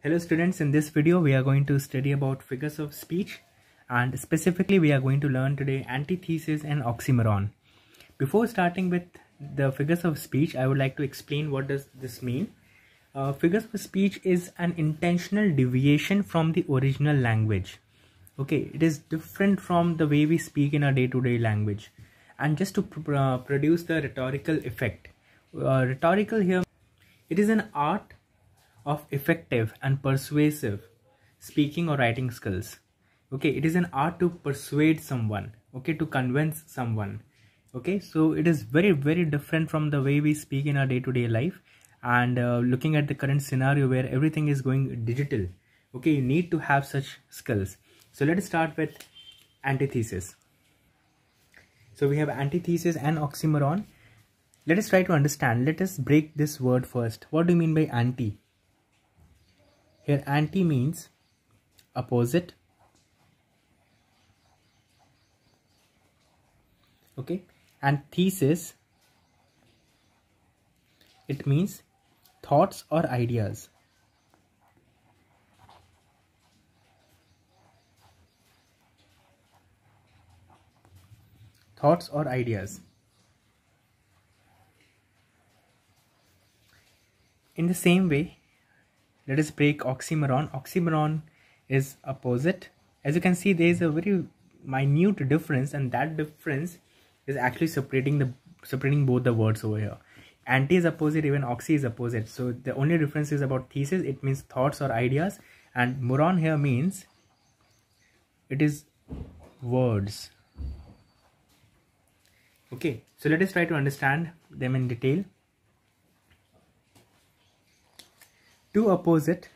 Hello students, in this video we are going to study about figures of speech and specifically we are going to learn today antithesis and oxymoron. Before starting with the figures of speech, I would like to explain what does this mean. Uh, figures of speech is an intentional deviation from the original language. Okay, it is different from the way we speak in our day-to-day -day language. And just to pr uh, produce the rhetorical effect. Uh, rhetorical here, it is an art of effective and persuasive speaking or writing skills okay it is an art to persuade someone okay to convince someone okay so it is very very different from the way we speak in our day-to-day life and uh, looking at the current scenario where everything is going digital okay you need to have such skills so let us start with antithesis so we have antithesis and oxymoron let us try to understand let us break this word first what do you mean by anti here anti means opposite. Okay. And thesis, it means thoughts or ideas. Thoughts or ideas. In the same way, let us break oxymoron oxymoron is opposite as you can see there is a very minute difference and that difference is actually separating the separating both the words over here anti is opposite even oxy is opposite so the only difference is about thesis it means thoughts or ideas and moron here means it is words okay so let us try to understand them in detail Two opposite,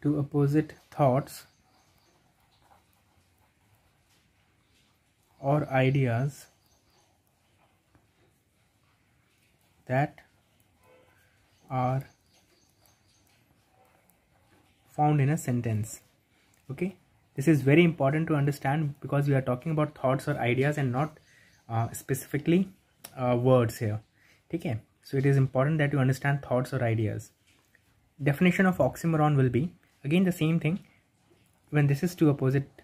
two opposite thoughts or ideas that are found in a sentence okay this is very important to understand because we are talking about thoughts or ideas and not uh, specifically uh, words here Okay, so it is important that you understand thoughts or ideas definition of oxymoron will be again the same thing when this is two opposite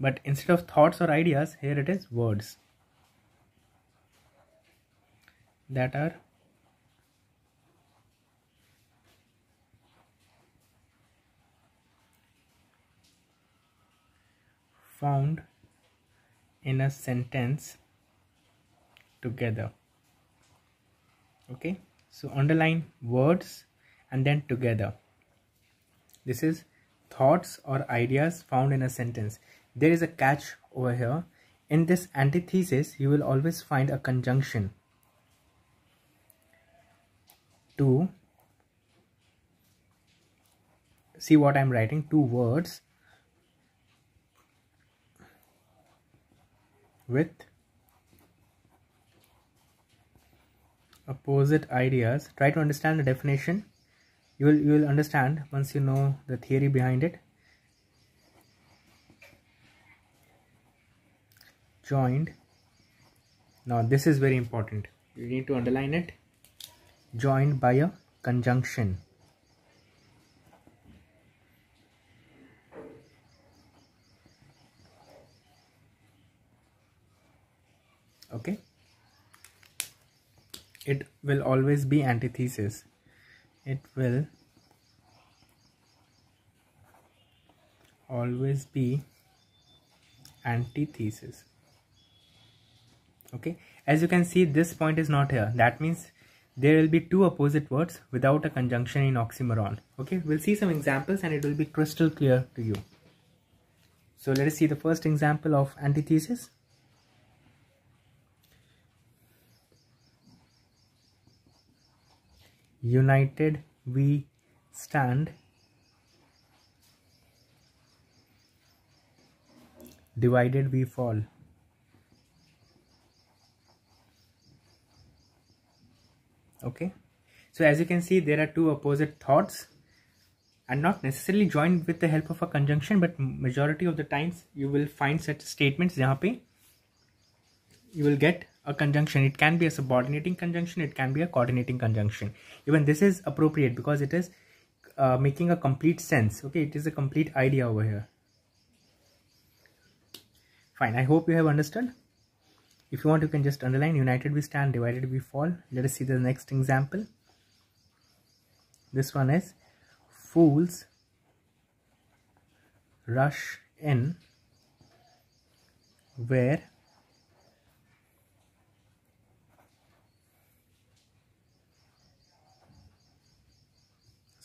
but instead of thoughts or ideas here it is words that are found in a sentence together okay so underline words and then together this is thoughts or ideas found in a sentence there is a catch over here in this antithesis you will always find a conjunction to see what i'm writing two words with opposite ideas try to understand the definition you will you will understand once you know the theory behind it joined now this is very important you need to underline it joined by a conjunction okay it will always be antithesis it will always be antithesis okay as you can see this point is not here that means there will be two opposite words without a conjunction in oxymoron okay we'll see some examples and it will be crystal clear to you so let us see the first example of antithesis United we stand. Divided we fall. Okay. So as you can see, there are two opposite thoughts and not necessarily joined with the help of a conjunction, but majority of the times you will find such statements. Yahan you will get a conjunction it can be a subordinating conjunction it can be a coordinating conjunction even this is appropriate because it is uh, making a complete sense okay it is a complete idea over here fine i hope you have understood if you want you can just underline united we stand divided we fall let us see the next example this one is fools rush in where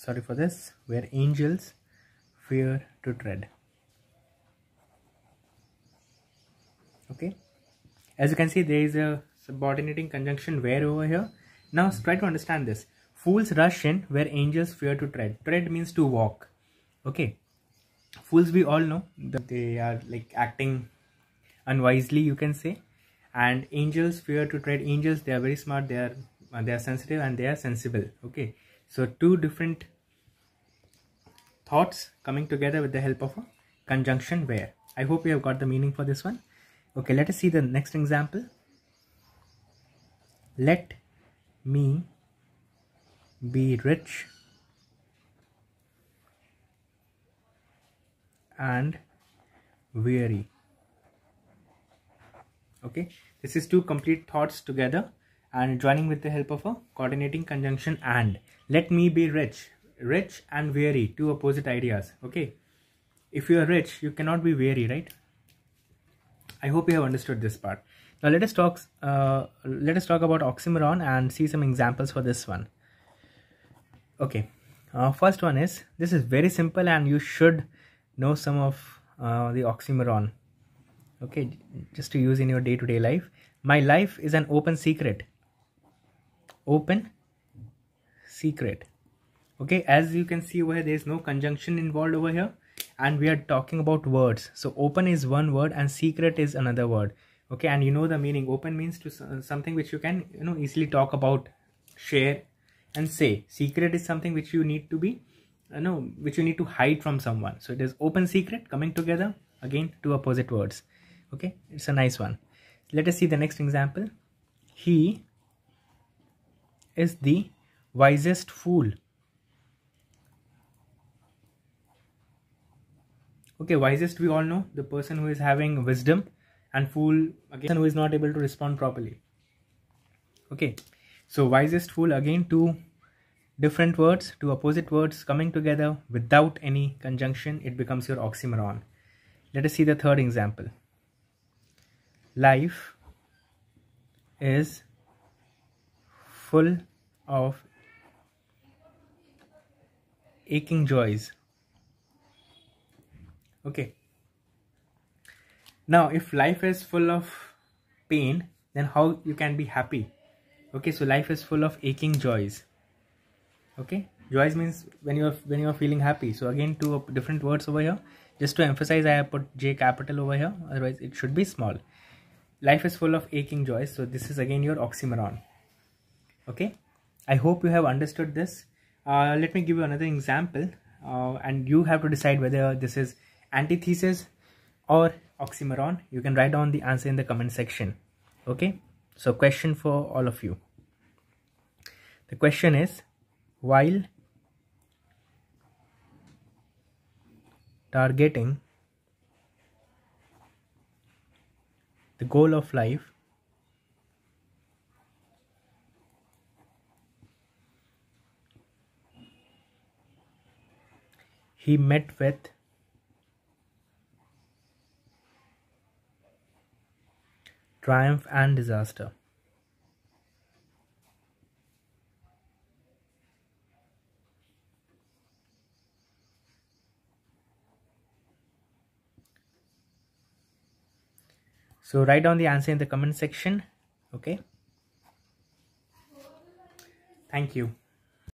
sorry for this where angels fear to tread okay as you can see there is a subordinating conjunction where over here now try to understand this fools rush in where angels fear to tread tread means to walk okay fools we all know that they are like acting unwisely you can say and angels fear to tread angels they are very smart they are they are sensitive and they are sensible okay so two different thoughts coming together with the help of a conjunction where. I hope you have got the meaning for this one. Okay, let us see the next example. Let me be rich and weary. Okay, this is two complete thoughts together and joining with the help of a coordinating conjunction and let me be rich rich and weary two opposite ideas okay if you are rich you cannot be weary right i hope you have understood this part now let us talk uh, let us talk about oxymoron and see some examples for this one okay uh, first one is this is very simple and you should know some of uh, the oxymoron okay just to use in your day-to-day -day life my life is an open secret open secret okay as you can see over here there is no conjunction involved over here and we are talking about words so open is one word and secret is another word okay and you know the meaning open means to uh, something which you can you know easily talk about share and say secret is something which you need to be you know which you need to hide from someone so it is open secret coming together again two opposite words okay it's a nice one let us see the next example he is the wisest fool okay wisest we all know the person who is having wisdom and fool again who is not able to respond properly okay so wisest fool again two different words two opposite words coming together without any conjunction it becomes your oxymoron let us see the third example life is full of aching joys okay now if life is full of pain then how you can be happy okay so life is full of aching joys okay joys means when you are when you are feeling happy so again two different words over here just to emphasize i have put j capital over here otherwise it should be small life is full of aching joys so this is again your oxymoron okay i hope you have understood this uh, let me give you another example uh, and you have to decide whether this is antithesis or oxymoron you can write down the answer in the comment section okay so question for all of you the question is while targeting the goal of life he met with triumph and disaster. So write down the answer in the comment section. Okay. Thank you.